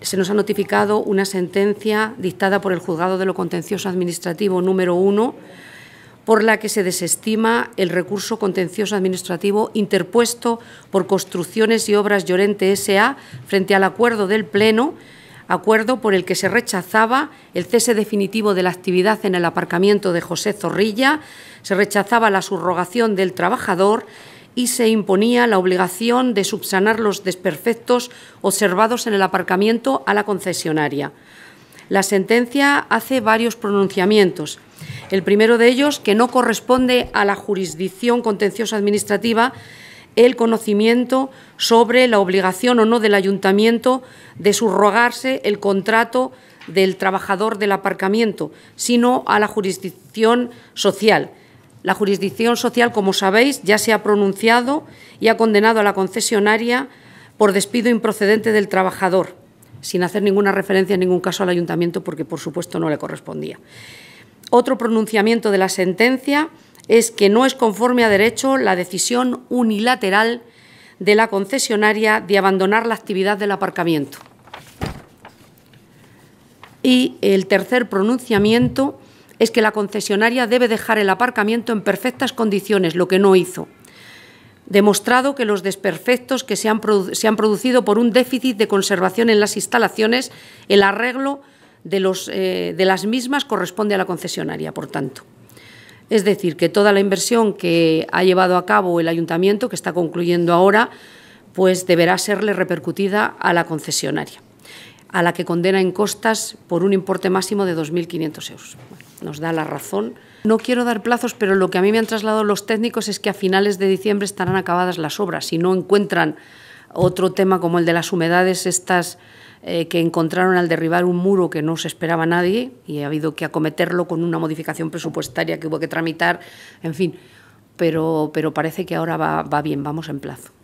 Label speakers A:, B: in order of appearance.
A: se nos ha notificado una sentencia dictada por el Juzgado de lo Contencioso Administrativo número 1, por la que se desestima el recurso contencioso administrativo interpuesto por Construcciones y Obras Llorente S.A. frente al acuerdo del Pleno, acuerdo por el que se rechazaba el cese definitivo de la actividad en el aparcamiento de José Zorrilla, se rechazaba la subrogación del trabajador y se imponía la obligación de subsanar los desperfectos observados en el aparcamiento a la concesionaria. La sentencia hace varios pronunciamientos. El primero de ellos, que no corresponde a la jurisdicción contenciosa administrativa, el conocimiento sobre la obligación o no del ayuntamiento de subrogarse el contrato del trabajador del aparcamiento, sino a la jurisdicción social la jurisdicción social, como sabéis, ya se ha pronunciado y ha condenado a la concesionaria por despido improcedente del trabajador, sin hacer ninguna referencia en ningún caso al ayuntamiento, porque por supuesto no le correspondía. Otro pronunciamiento de la sentencia es que no es conforme a derecho la decisión unilateral de la concesionaria de abandonar la actividad del aparcamiento. Y el tercer pronunciamiento es que la concesionaria debe dejar el aparcamiento en perfectas condiciones, lo que no hizo. Demostrado que los desperfectos que se han, producido por un déficit de conservación en las instalaciones, el arreglo eh, de, las mismas corresponde a la concesionaria, por tanto. Es decir, que toda la inversión que ha llevado a cabo el ayuntamiento, que está concluyendo ahora, pues deberá serle repercutida a la concesionaria, a la que condena en costas por un importe máximo de 2.500 euros nos da la razón. No quiero dar plazos, pero lo que a mí me han trasladado los técnicos es que a finales de diciembre estarán acabadas las obras. Si no encuentran otro tema como el de las humedades, estas eh, que encontraron al derribar un muro que no se esperaba nadie y ha habido que acometerlo con una modificación presupuestaria que hubo que tramitar, en fin, pero, parece que ahora va bien, vamos en plazo.